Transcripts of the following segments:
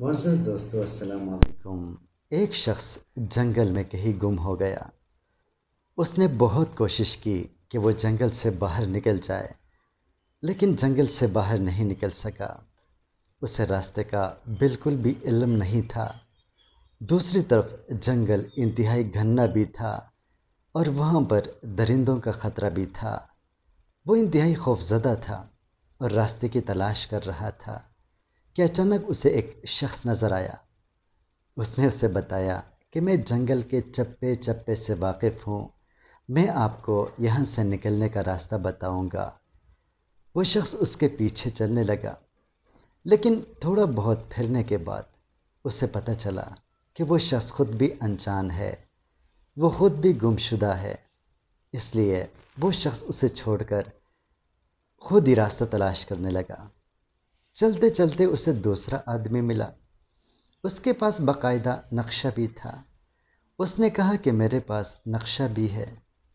Moz दोस्तों अस्सलाम एक शख्स जंगल में कहीं गुम हो गया उसने बहुत कोशिश की कि वो जंगल से बाहर निकल जाए लेकिन जंगल से बाहर नहीं निकल सका उसे रास्ते का बिल्कुल भी इल्म नहीं था दूसरी तरफ जंगल इंतहाई घन्ना भी था और वहाँ पर दरिंदों का ख़तरा भी था वो इंतहाई खौफजदा था और रास्ते की तलाश कर रहा था कि अचानक उसे एक शख्स नज़र आया उसने उसे बताया कि मैं जंगल के चप्पे चप्पे से वाकिफ़ हूँ मैं आपको यहाँ से निकलने का रास्ता बताऊँगा वो शख्स उसके पीछे चलने लगा लेकिन थोड़ा बहुत फिरने के बाद उसे पता चला कि वो शख्स खुद भी अनजान है वो खुद भी गुमशुदा है इसलिए वो शख्स उसे छोड़कर खुद ही रास्ता तलाश करने लगा चलते चलते उसे दूसरा आदमी मिला उसके पास बाकायदा नक्शा भी था उसने कहा कि मेरे पास नक्शा भी है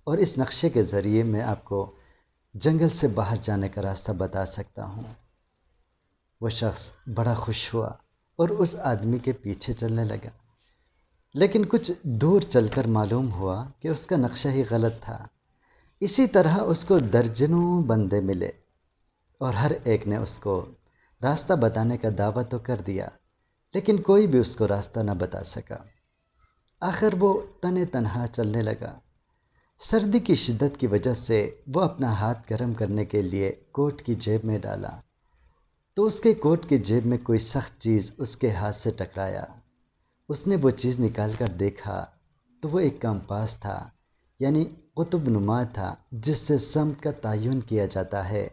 और इस नक्शे के ज़रिए मैं आपको जंगल से बाहर जाने का रास्ता बता सकता हूँ वह शख्स बड़ा खुश हुआ और उस आदमी के पीछे चलने लगा लेकिन कुछ दूर चलकर मालूम हुआ कि उसका नक्शा ही गलत था इसी तरह उसको दर्जनों बंदे मिले और हर एक ने उसको रास्ता बताने का दावा तो कर दिया लेकिन कोई भी उसको रास्ता न बता सका आखिर वो तने तनहा चलने लगा सर्दी की शिद्दत की वजह से वो अपना हाथ गर्म करने के लिए कोट की जेब में डाला तो उसके कोट की जेब में कोई सख्त चीज़ उसके हाथ से टकराया उसने वो चीज़ निकाल कर देखा तो वो एक कंपास था यानी कुतुब नुमा था जिससे समत का तयन किया जाता है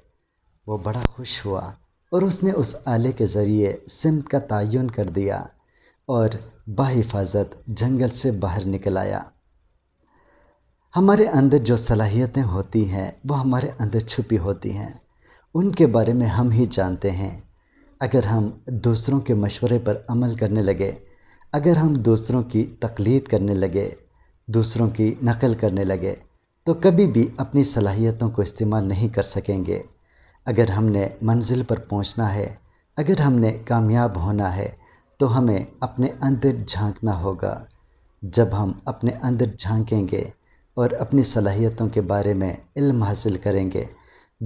वो बड़ा खुश हुआ और उसने उस आले के ज़रिए सिमत का तयन कर दिया और बाहिफाजत जंगल से बाहर निकल आया हमारे अंदर जो सलाहियतें होती हैं वो हमारे अंदर छुपी होती हैं उनके बारे में हम ही जानते हैं अगर हम दूसरों के मशवरे पर अमल करने लगे अगर हम दूसरों की तकलीद करने लगे दूसरों की नकल करने लगे तो कभी भी अपनी सलाहियतों को इस्तेमाल नहीं कर सकेंगे अगर हमने मंजिल पर पहुंचना है अगर हमने कामयाब होना है तो हमें अपने अंदर झांकना होगा जब हम अपने अंदर झांकेंगे और अपनी सलाहियतों के बारे में इल्म हासिल करेंगे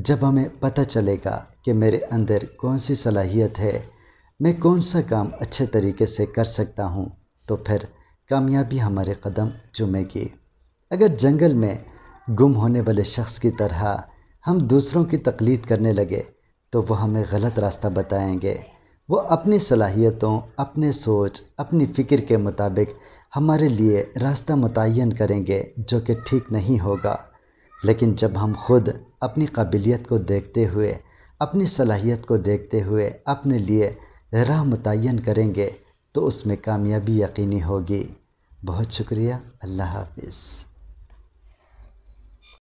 जब हमें पता चलेगा कि मेरे अंदर कौन सी सलाहियत है मैं कौन सा काम अच्छे तरीके से कर सकता हूँ तो फिर कामयाबी हमारे कदम चुमेगी अगर जंगल में गुम होने वाले शख्स की तरह हम दूसरों की तकलीद करने लगे तो वह हमें गलत रास्ता बताएंगे वो अपनी सलाहियतों अपने सोच अपनी फ़िक्र के मुताबिक हमारे लिए रास्ता मुतन करेंगे जो कि ठीक नहीं होगा लेकिन जब हम खुद अपनी काबिलियत को देखते हुए अपनी सलाहियत को देखते हुए अपने लिए राह मुतन करेंगे तो उसमें कामयाबी यकीनी होगी बहुत शुक्रिया अल्लाह हाफिज़